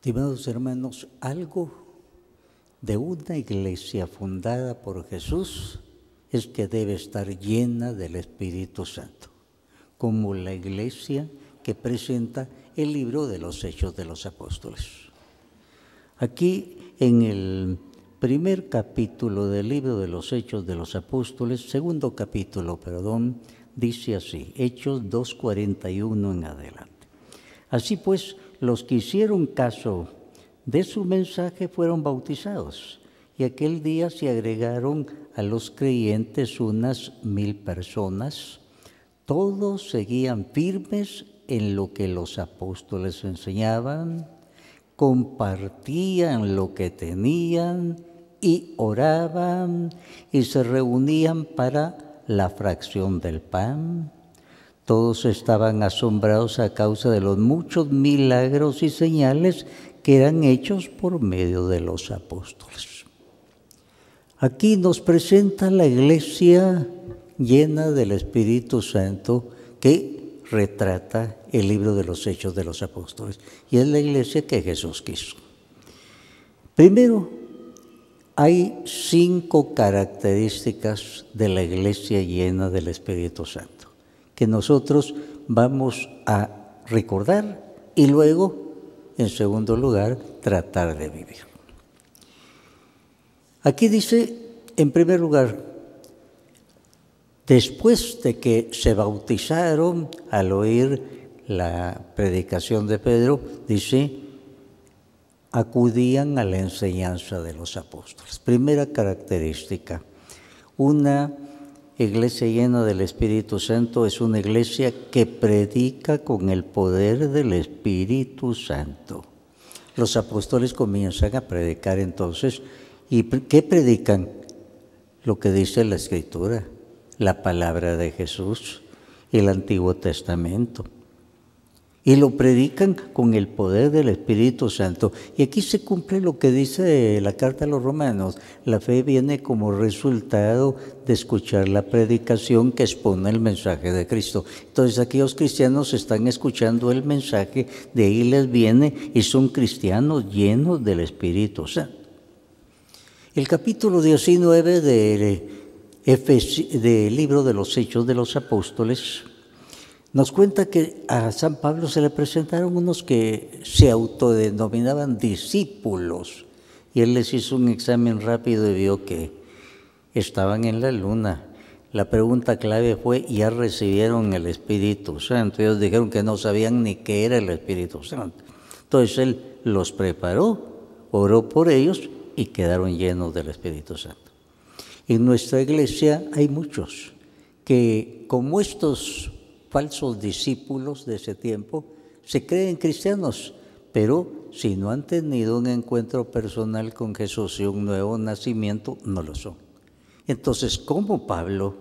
Estimados hermanos, algo de una iglesia fundada por Jesús es que debe estar llena del Espíritu Santo, como la iglesia que presenta el libro de los Hechos de los Apóstoles. Aquí en el primer capítulo del libro de los Hechos de los Apóstoles, segundo capítulo, perdón, dice así, Hechos 2.41 en adelante. Así pues, los que hicieron caso de su mensaje fueron bautizados y aquel día se agregaron a los creyentes unas mil personas. Todos seguían firmes en lo que los apóstoles enseñaban, compartían lo que tenían y oraban y se reunían para la fracción del pan. Todos estaban asombrados a causa de los muchos milagros y señales que eran hechos por medio de los apóstoles. Aquí nos presenta la iglesia llena del Espíritu Santo que retrata el libro de los Hechos de los Apóstoles. Y es la iglesia que Jesús quiso. Primero, hay cinco características de la iglesia llena del Espíritu Santo que nosotros vamos a recordar y luego, en segundo lugar, tratar de vivir. Aquí dice, en primer lugar, después de que se bautizaron al oír la predicación de Pedro, dice, acudían a la enseñanza de los apóstoles. Primera característica, una iglesia llena del Espíritu Santo es una iglesia que predica con el poder del Espíritu Santo. Los apóstoles comienzan a predicar entonces. ¿Y qué predican? Lo que dice la Escritura, la palabra de Jesús, el Antiguo Testamento y lo predican con el poder del Espíritu Santo. Y aquí se cumple lo que dice la carta a los romanos. La fe viene como resultado de escuchar la predicación que expone el mensaje de Cristo. Entonces aquellos los cristianos están escuchando el mensaje, de ahí les viene y son cristianos llenos del Espíritu Santo. El capítulo 19 del libro de los Hechos de los Apóstoles nos cuenta que a San Pablo se le presentaron unos que se autodenominaban discípulos y él les hizo un examen rápido y vio que estaban en la luna. La pregunta clave fue, ¿ya recibieron el Espíritu Santo? Ellos dijeron que no sabían ni qué era el Espíritu Santo. Entonces él los preparó, oró por ellos y quedaron llenos del Espíritu Santo. En nuestra iglesia hay muchos que como estos falsos discípulos de ese tiempo se creen cristianos, pero si no han tenido un encuentro personal con Jesús y un nuevo nacimiento, no lo son. Entonces, como Pablo,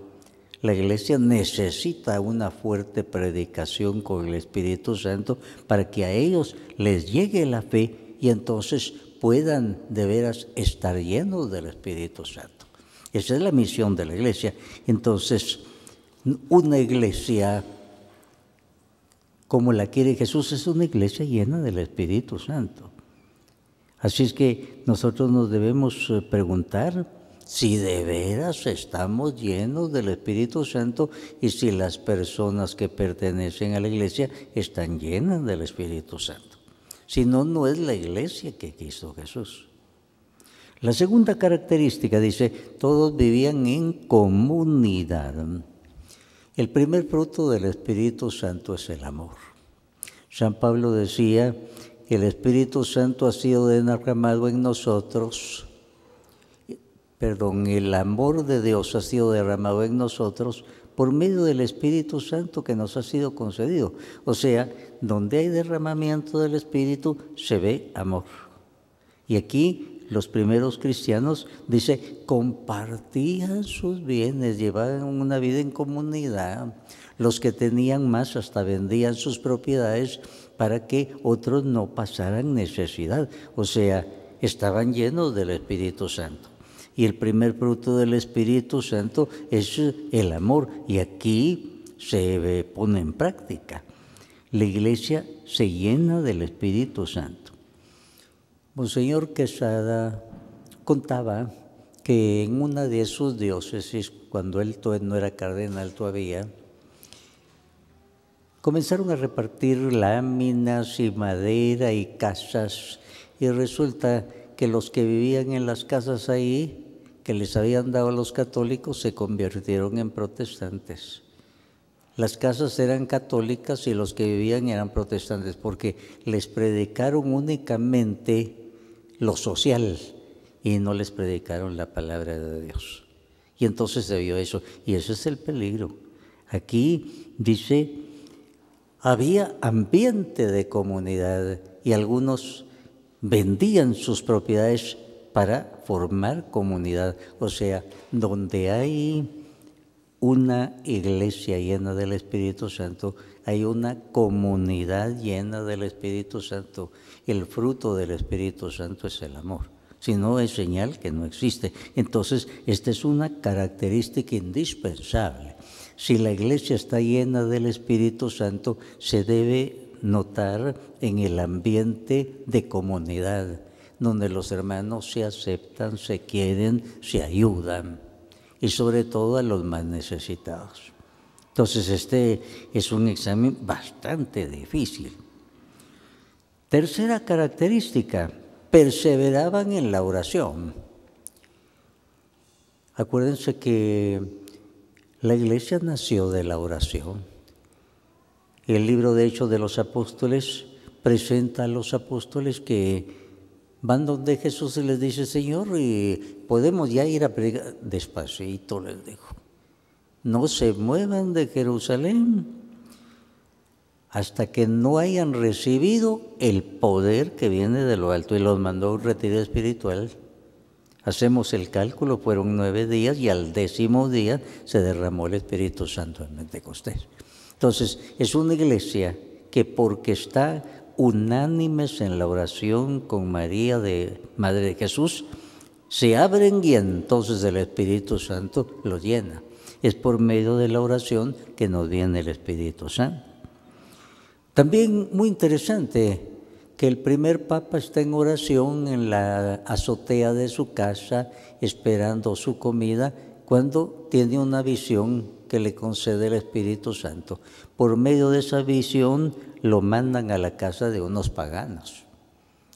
la iglesia necesita una fuerte predicación con el Espíritu Santo para que a ellos les llegue la fe y entonces puedan de veras estar llenos del Espíritu Santo. Esa es la misión de la iglesia. Entonces, una iglesia como la quiere Jesús, es una iglesia llena del Espíritu Santo. Así es que nosotros nos debemos eh, preguntar si de veras estamos llenos del Espíritu Santo y si las personas que pertenecen a la iglesia están llenas del Espíritu Santo. Si no, no es la iglesia que quiso Jesús. La segunda característica dice, todos vivían en comunidad. El primer fruto del Espíritu Santo es el amor. San Pablo decía, el Espíritu Santo ha sido derramado en nosotros, perdón, el amor de Dios ha sido derramado en nosotros por medio del Espíritu Santo que nos ha sido concedido. O sea, donde hay derramamiento del Espíritu se ve amor. Y aquí los primeros cristianos, dice, compartían sus bienes, llevaban una vida en comunidad. Los que tenían más hasta vendían sus propiedades para que otros no pasaran necesidad. O sea, estaban llenos del Espíritu Santo. Y el primer fruto del Espíritu Santo es el amor. Y aquí se pone en práctica. La iglesia se llena del Espíritu Santo. Monseñor Quesada contaba que en una de sus diócesis, cuando él no era cardenal todavía, comenzaron a repartir láminas y madera y casas y resulta que los que vivían en las casas ahí, que les habían dado a los católicos, se convirtieron en protestantes. Las casas eran católicas y los que vivían eran protestantes porque les predicaron únicamente lo social y no les predicaron la palabra de Dios. Y entonces se vio eso. Y eso es el peligro. Aquí dice, había ambiente de comunidad y algunos vendían sus propiedades para formar comunidad. O sea, donde hay una iglesia llena del Espíritu Santo, hay una comunidad llena del Espíritu Santo. El fruto del Espíritu Santo es el amor. Si no, es señal que no existe. Entonces, esta es una característica indispensable. Si la iglesia está llena del Espíritu Santo, se debe notar en el ambiente de comunidad, donde los hermanos se aceptan, se quieren, se ayudan, y sobre todo a los más necesitados. Entonces, este es un examen bastante difícil. Tercera característica, perseveraban en la oración. Acuérdense que la iglesia nació de la oración. El libro de Hechos de los Apóstoles presenta a los apóstoles que van donde Jesús y les dice, Señor, podemos ya ir a pregar. Despacito les dejo no se muevan de Jerusalén hasta que no hayan recibido el poder que viene de lo alto. Y los mandó a un retiro espiritual. Hacemos el cálculo, fueron nueve días y al décimo día se derramó el Espíritu Santo en Pentecostés. Entonces, es una iglesia que porque está unánimes en la oración con María, de Madre de Jesús, se abren y entonces el Espíritu Santo los llena es por medio de la oración que nos viene el Espíritu Santo. También muy interesante que el primer papa está en oración en la azotea de su casa esperando su comida cuando tiene una visión que le concede el Espíritu Santo. Por medio de esa visión lo mandan a la casa de unos paganos.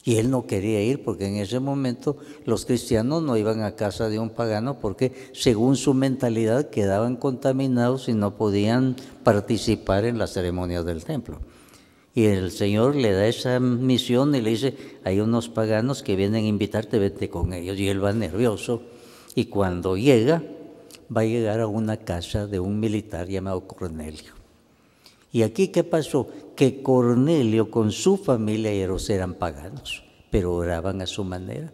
Y él no quería ir porque en ese momento los cristianos no iban a casa de un pagano porque según su mentalidad quedaban contaminados y no podían participar en las ceremonias del templo. Y el Señor le da esa misión y le dice, hay unos paganos que vienen a invitarte, vete con ellos. Y él va nervioso y cuando llega, va a llegar a una casa de un militar llamado Cornelio. ¿Y aquí qué pasó? Que Cornelio con su familia eros eran paganos, pero oraban a su manera.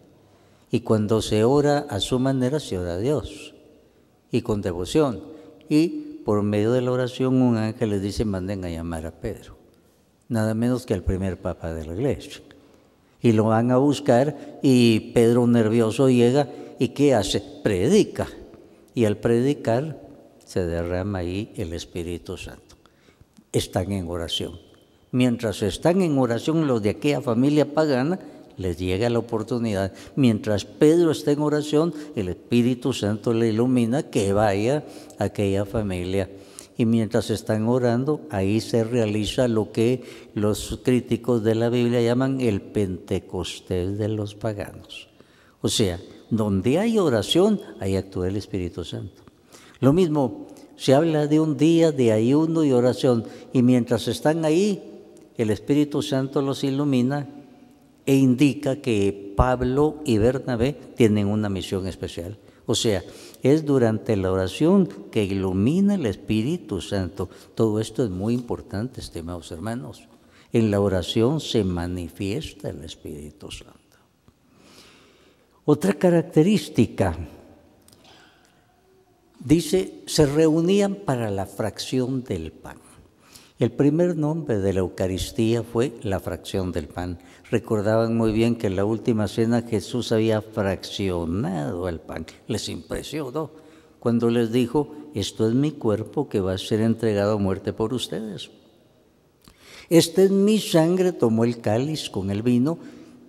Y cuando se ora a su manera, se ora a Dios. Y con devoción. Y por medio de la oración, un ángel les dice, manden a llamar a Pedro. Nada menos que al primer papa de la iglesia. Y lo van a buscar y Pedro nervioso llega y ¿qué hace? Predica. Y al predicar se derrama ahí el Espíritu Santo están en oración. Mientras están en oración los de aquella familia pagana, les llega la oportunidad. Mientras Pedro está en oración, el Espíritu Santo le ilumina que vaya a aquella familia. Y mientras están orando, ahí se realiza lo que los críticos de la Biblia llaman el Pentecostés de los paganos. O sea, donde hay oración, ahí actúa el Espíritu Santo. Lo mismo, se habla de un día de ayuno y oración. Y mientras están ahí, el Espíritu Santo los ilumina e indica que Pablo y Bernabé tienen una misión especial. O sea, es durante la oración que ilumina el Espíritu Santo. Todo esto es muy importante, estimados hermanos. En la oración se manifiesta el Espíritu Santo. Otra característica Dice, se reunían para la fracción del pan. El primer nombre de la Eucaristía fue la fracción del pan. Recordaban muy bien que en la última cena Jesús había fraccionado el pan. Les impresionó cuando les dijo, esto es mi cuerpo que va a ser entregado a muerte por ustedes. Esta es mi sangre, tomó el cáliz con el vino,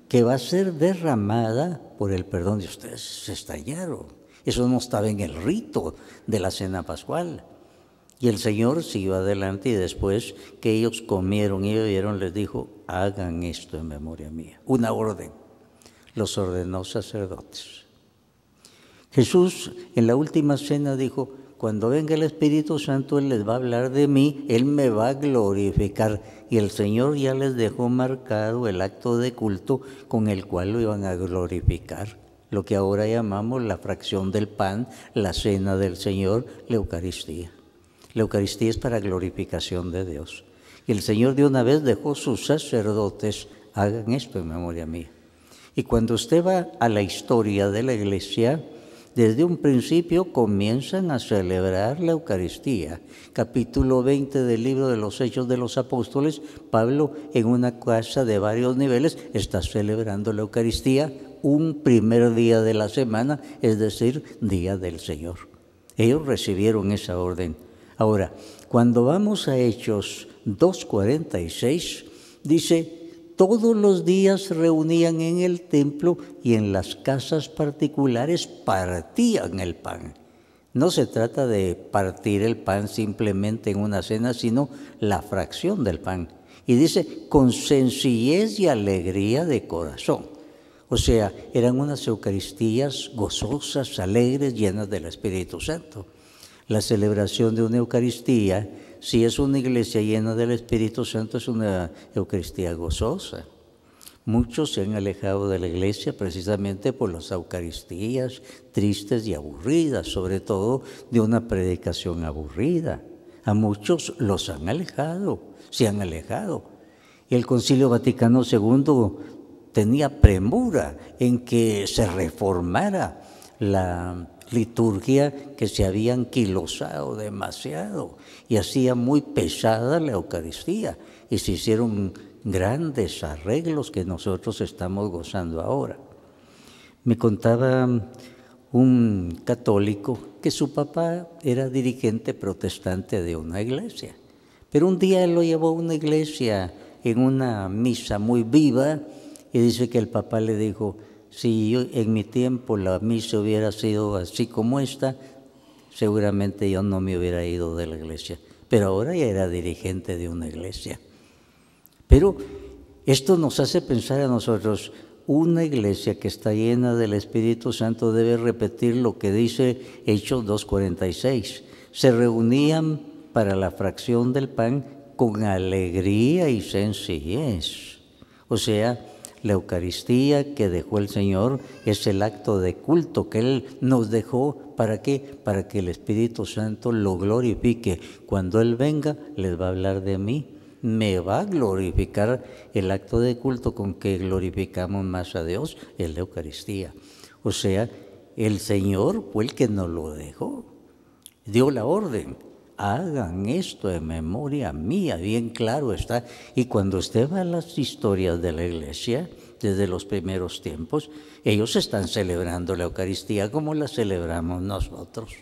que va a ser derramada por el perdón de ustedes. Se estallaron eso no estaba en el rito de la cena pascual. Y el Señor siguió adelante y después que ellos comieron y bebieron, les dijo, hagan esto en memoria mía. Una orden. Los ordenó sacerdotes. Jesús en la última cena dijo, cuando venga el Espíritu Santo, Él les va a hablar de mí, Él me va a glorificar. Y el Señor ya les dejó marcado el acto de culto con el cual lo iban a glorificar lo que ahora llamamos la fracción del pan, la cena del Señor, la Eucaristía. La Eucaristía es para glorificación de Dios. Y el Señor de una vez dejó sus sacerdotes, hagan esto en memoria mía. Y cuando usted va a la historia de la iglesia, desde un principio comienzan a celebrar la Eucaristía. Capítulo 20 del libro de los Hechos de los Apóstoles, Pablo en una casa de varios niveles está celebrando la Eucaristía un primer día de la semana, es decir, día del Señor. Ellos recibieron esa orden. Ahora, cuando vamos a Hechos 2.46, dice, todos los días reunían en el templo y en las casas particulares partían el pan. No se trata de partir el pan simplemente en una cena, sino la fracción del pan. Y dice, con sencillez y alegría de corazón. O sea, eran unas Eucaristías gozosas, alegres, llenas del Espíritu Santo. La celebración de una Eucaristía, si es una iglesia llena del Espíritu Santo, es una Eucaristía gozosa. Muchos se han alejado de la iglesia precisamente por las Eucaristías tristes y aburridas, sobre todo de una predicación aburrida. A muchos los han alejado, se han alejado. Y el Concilio Vaticano II tenía premura en que se reformara la liturgia que se había anquilosado demasiado y hacía muy pesada la Eucaristía y se hicieron grandes arreglos que nosotros estamos gozando ahora. Me contaba un católico que su papá era dirigente protestante de una iglesia, pero un día él lo llevó a una iglesia en una misa muy viva y dice que el papá le dijo, si yo, en mi tiempo la misa hubiera sido así como esta, seguramente yo no me hubiera ido de la iglesia. Pero ahora ya era dirigente de una iglesia. Pero esto nos hace pensar a nosotros, una iglesia que está llena del Espíritu Santo debe repetir lo que dice Hechos 2.46. Se reunían para la fracción del pan con alegría y sencillez. O sea, la Eucaristía que dejó el Señor es el acto de culto que Él nos dejó. ¿Para qué? Para que el Espíritu Santo lo glorifique. Cuando Él venga, les va a hablar de mí. Me va a glorificar el acto de culto con que glorificamos más a Dios, es la Eucaristía. O sea, el Señor fue el que nos lo dejó. Dio la orden hagan esto en memoria mía, bien claro está. Y cuando usted va a las historias de la iglesia, desde los primeros tiempos, ellos están celebrando la Eucaristía como la celebramos nosotros,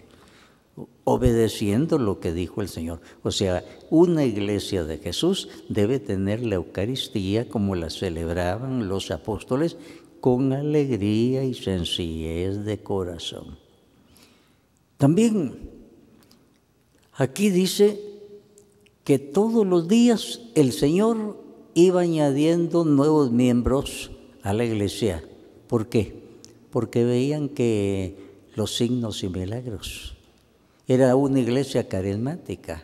obedeciendo lo que dijo el Señor. O sea, una iglesia de Jesús debe tener la Eucaristía como la celebraban los apóstoles, con alegría y sencillez de corazón. También Aquí dice que todos los días el Señor iba añadiendo nuevos miembros a la iglesia. ¿Por qué? Porque veían que los signos y milagros. Era una iglesia carismática.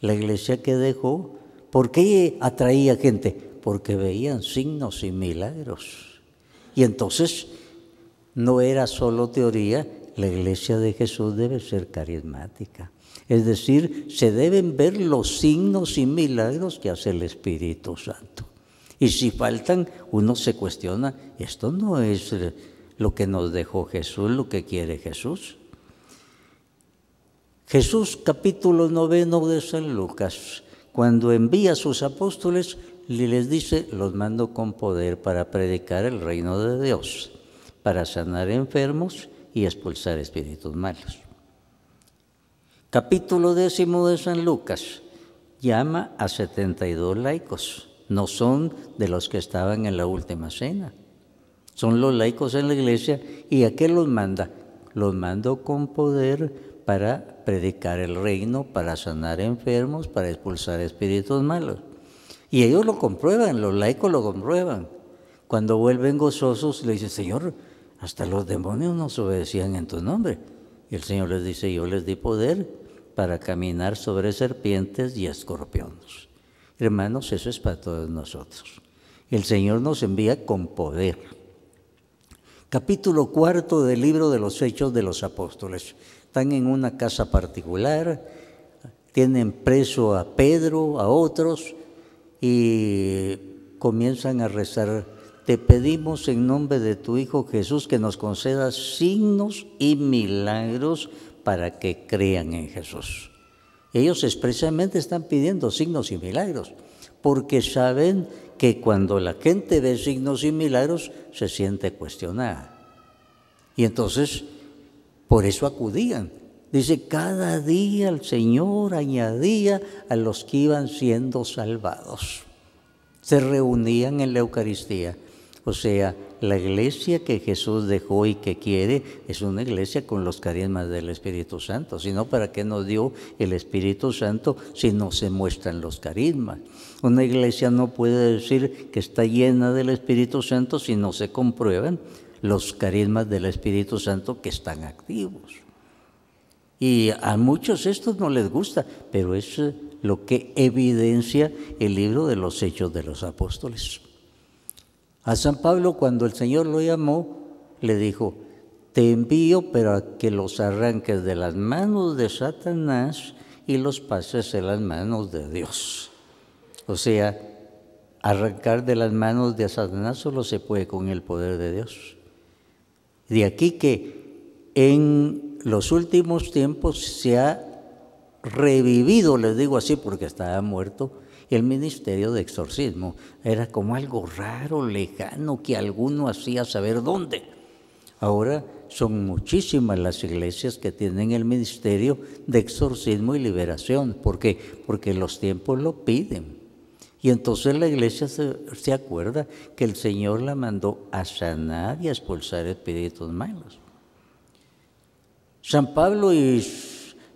La iglesia que dejó, ¿por qué atraía gente? Porque veían signos y milagros. Y entonces no era solo teoría, la iglesia de Jesús debe ser carismática. Es decir, se deben ver los signos y milagros que hace el Espíritu Santo. Y si faltan, uno se cuestiona, esto no es eh, lo que nos dejó Jesús, lo que quiere Jesús. Jesús capítulo noveno de San Lucas, cuando envía a sus apóstoles, les dice, los mando con poder para predicar el reino de Dios, para sanar enfermos y expulsar espíritus malos capítulo décimo de San Lucas, llama a 72 laicos. No son de los que estaban en la última cena. Son los laicos en la iglesia. ¿Y a qué los manda? Los mando con poder para predicar el reino, para sanar enfermos, para expulsar espíritus malos. Y ellos lo comprueban, los laicos lo comprueban. Cuando vuelven gozosos, le dicen, Señor, hasta los demonios nos obedecían en tu nombre. Y el Señor les dice, yo les di poder para caminar sobre serpientes y escorpiones. Hermanos, eso es para todos nosotros. El Señor nos envía con poder. Capítulo cuarto del libro de los Hechos de los Apóstoles. Están en una casa particular, tienen preso a Pedro, a otros, y comienzan a rezar. Te pedimos en nombre de tu Hijo Jesús que nos concedas signos y milagros para que crean en Jesús. Ellos expresamente están pidiendo signos y milagros, porque saben que cuando la gente ve signos y milagros se siente cuestionada. Y entonces, por eso acudían. Dice, cada día el Señor añadía a los que iban siendo salvados. Se reunían en la Eucaristía o sea, la iglesia que Jesús dejó y que quiere es una iglesia con los carismas del Espíritu Santo. Si no, ¿para qué nos dio el Espíritu Santo si no se muestran los carismas? Una iglesia no puede decir que está llena del Espíritu Santo si no se comprueban los carismas del Espíritu Santo que están activos. Y a muchos estos no les gusta, pero es lo que evidencia el libro de los Hechos de los Apóstoles. A San Pablo cuando el Señor lo llamó, le dijo, te envío para que los arranques de las manos de Satanás y los pases en las manos de Dios. O sea, arrancar de las manos de Satanás solo se puede con el poder de Dios. De aquí que en los últimos tiempos se ha revivido, les digo así porque estaba muerto, el ministerio de exorcismo era como algo raro, lejano, que alguno hacía saber dónde. Ahora son muchísimas las iglesias que tienen el ministerio de exorcismo y liberación. ¿Por qué? Porque los tiempos lo piden. Y entonces la iglesia se, acuerda que el Señor la mandó a sanar y a expulsar espíritus malos. San Pablo y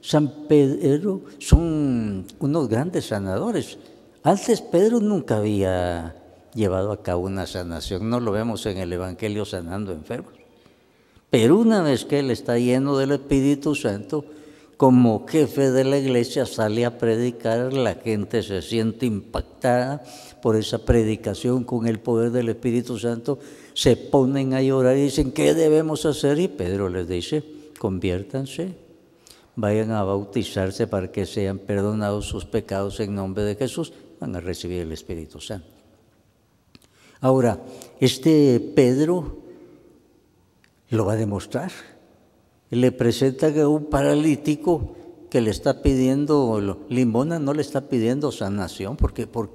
San Pedro son unos grandes sanadores. Antes Pedro nunca había llevado a cabo una sanación, no lo vemos en el Evangelio sanando enfermos. Pero una vez que él está lleno del Espíritu Santo, como jefe de la iglesia sale a predicar, la gente se siente impactada por esa predicación con el poder del Espíritu Santo, se ponen a llorar y dicen, ¿qué debemos hacer? Y Pedro les dice, conviértanse, vayan a bautizarse para que sean perdonados sus pecados en nombre de Jesús van a recibir el Espíritu Santo. Ahora, este Pedro lo va a demostrar. Le presenta a un paralítico que le está pidiendo, Limona no le está pidiendo sanación, porque ¿por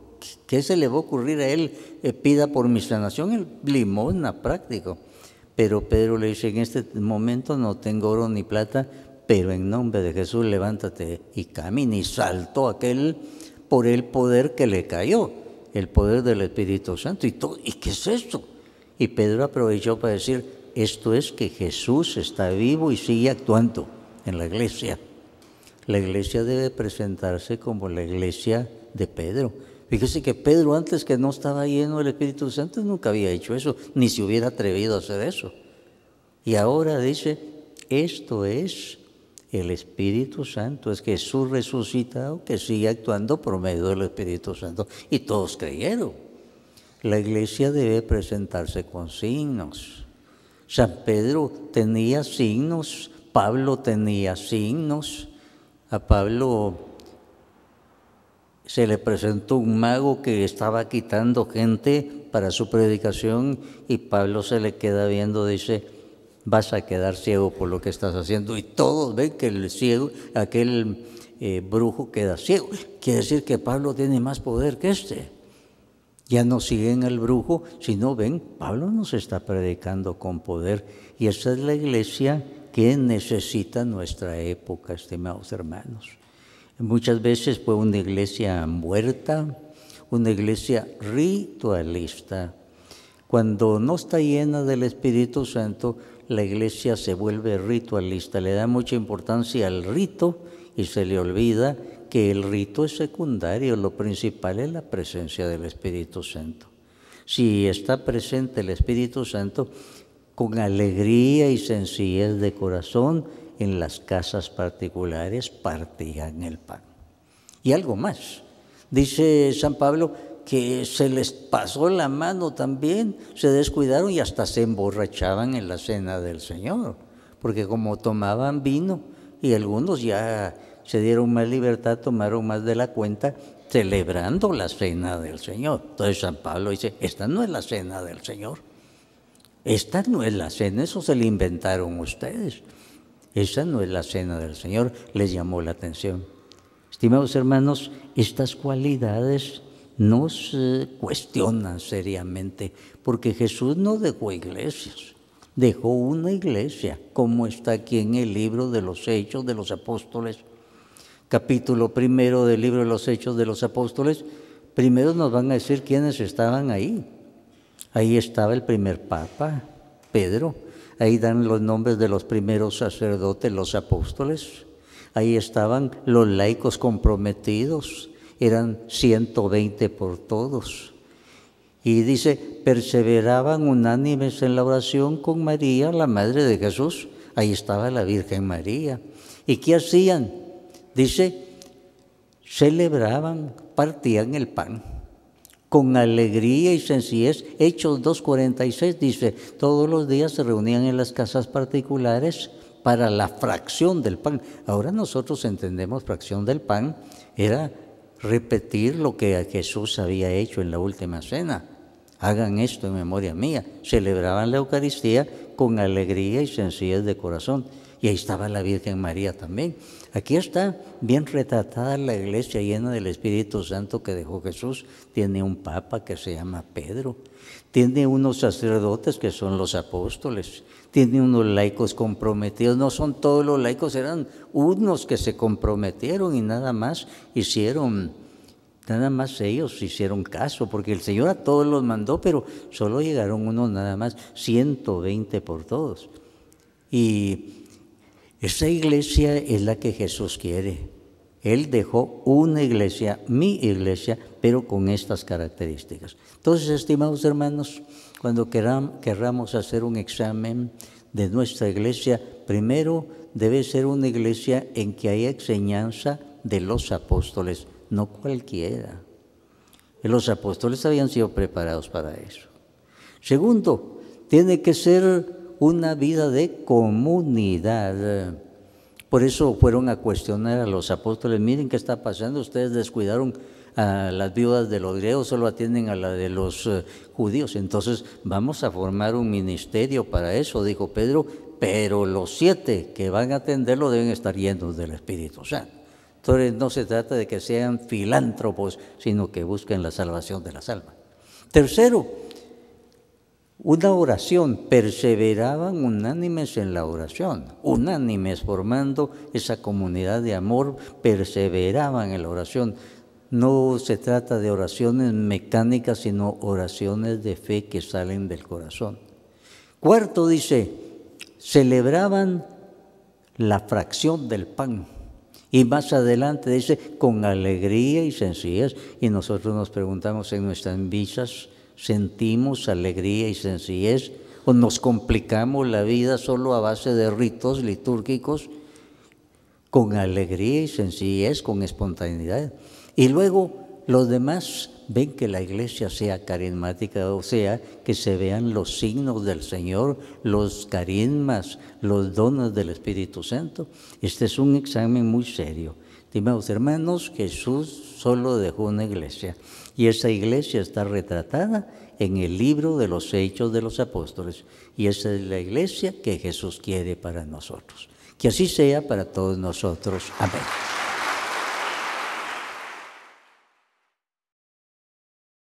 qué se le va a ocurrir a él? Eh, pida por mi sanación, el Limona práctico. Pero Pedro le dice, en este momento no tengo oro ni plata, pero en nombre de Jesús levántate y camina. Y saltó aquel por el poder que le cayó, el poder del Espíritu Santo. ¿Y, todo, ¿y qué es esto? Y Pedro aprovechó para decir, esto es que Jesús está vivo y sigue actuando en la iglesia. La iglesia debe presentarse como la iglesia de Pedro. Fíjese que Pedro antes que no estaba lleno del Espíritu Santo nunca había hecho eso, ni se hubiera atrevido a hacer eso. Y ahora dice, esto es el Espíritu Santo es Jesús resucitado que sigue actuando por medio del Espíritu Santo. Y todos creyeron. La iglesia debe presentarse con signos. San Pedro tenía signos, Pablo tenía signos. A Pablo se le presentó un mago que estaba quitando gente para su predicación y Pablo se le queda viendo, dice, vas a quedar ciego por lo que estás haciendo. Y todos ven que el ciego, aquel eh, brujo queda ciego. Quiere decir que Pablo tiene más poder que este. Ya no siguen al brujo, sino ven, Pablo nos está predicando con poder. Y esa es la iglesia que necesita nuestra época, estimados hermanos. Muchas veces fue una iglesia muerta, una iglesia ritualista. Cuando no está llena del Espíritu Santo, la iglesia se vuelve ritualista, le da mucha importancia al rito y se le olvida que el rito es secundario, lo principal es la presencia del Espíritu Santo. Si está presente el Espíritu Santo, con alegría y sencillez de corazón, en las casas particulares partían el pan. Y algo más. Dice San Pablo, que se les pasó la mano también, se descuidaron y hasta se emborrachaban en la cena del Señor, porque como tomaban vino y algunos ya se dieron más libertad, tomaron más de la cuenta, celebrando la cena del Señor. Entonces San Pablo dice, esta no es la cena del Señor, esta no es la cena, eso se le inventaron ustedes, esa no es la cena del Señor, les llamó la atención. Estimados hermanos, estas cualidades no se cuestionan seriamente, porque Jesús no dejó iglesias, dejó una iglesia, como está aquí en el libro de los Hechos de los Apóstoles, capítulo primero del libro de los Hechos de los Apóstoles, primero nos van a decir quiénes estaban ahí. Ahí estaba el primer papa, Pedro, ahí dan los nombres de los primeros sacerdotes, los apóstoles, ahí estaban los laicos comprometidos, eran 120 por todos. Y dice, perseveraban unánimes en la oración con María, la Madre de Jesús. Ahí estaba la Virgen María. ¿Y qué hacían? Dice, celebraban, partían el pan. Con alegría y sencillez, Hechos 2.46 dice, todos los días se reunían en las casas particulares para la fracción del pan. Ahora nosotros entendemos fracción del pan, era repetir lo que Jesús había hecho en la última cena. Hagan esto en memoria mía. Celebraban la Eucaristía con alegría y sencillez de corazón. Y ahí estaba la Virgen María también. Aquí está bien retratada la iglesia llena del Espíritu Santo que dejó Jesús. Tiene un papa que se llama Pedro. Tiene unos sacerdotes que son los apóstoles tiene unos laicos comprometidos. No son todos los laicos, eran unos que se comprometieron y nada más hicieron, nada más ellos hicieron caso, porque el Señor a todos los mandó, pero solo llegaron unos nada más, 120 por todos. Y esa iglesia es la que Jesús quiere. Él dejó una iglesia, mi iglesia, pero con estas características. Entonces, estimados hermanos, cuando querramos hacer un examen de nuestra iglesia, primero debe ser una iglesia en que haya enseñanza de los apóstoles, no cualquiera. Los apóstoles habían sido preparados para eso. Segundo, tiene que ser una vida de comunidad por eso fueron a cuestionar a los apóstoles, miren qué está pasando, ustedes descuidaron a las viudas de los griegos, solo atienden a la de los eh, judíos. Entonces vamos a formar un ministerio para eso, dijo Pedro, pero los siete que van a atenderlo deben estar llenos del Espíritu Santo. Entonces no se trata de que sean filántropos, sino que busquen la salvación de las almas. Tercero, una oración, perseveraban unánimes en la oración, unánimes formando esa comunidad de amor, perseveraban en la oración. No se trata de oraciones mecánicas, sino oraciones de fe que salen del corazón. Cuarto dice, celebraban la fracción del pan. Y más adelante dice, con alegría y sencillez. Y nosotros nos preguntamos en nuestras visas, sentimos alegría y sencillez, o nos complicamos la vida solo a base de ritos litúrgicos, con alegría y sencillez, con espontaneidad. Y luego los demás ven que la iglesia sea carismática, o sea, que se vean los signos del Señor, los carismas, los dones del Espíritu Santo. Este es un examen muy serio. Estimados hermanos, Jesús solo dejó una iglesia. Y esa iglesia está retratada en el libro de los Hechos de los Apóstoles. Y esa es la iglesia que Jesús quiere para nosotros. Que así sea para todos nosotros. Amén.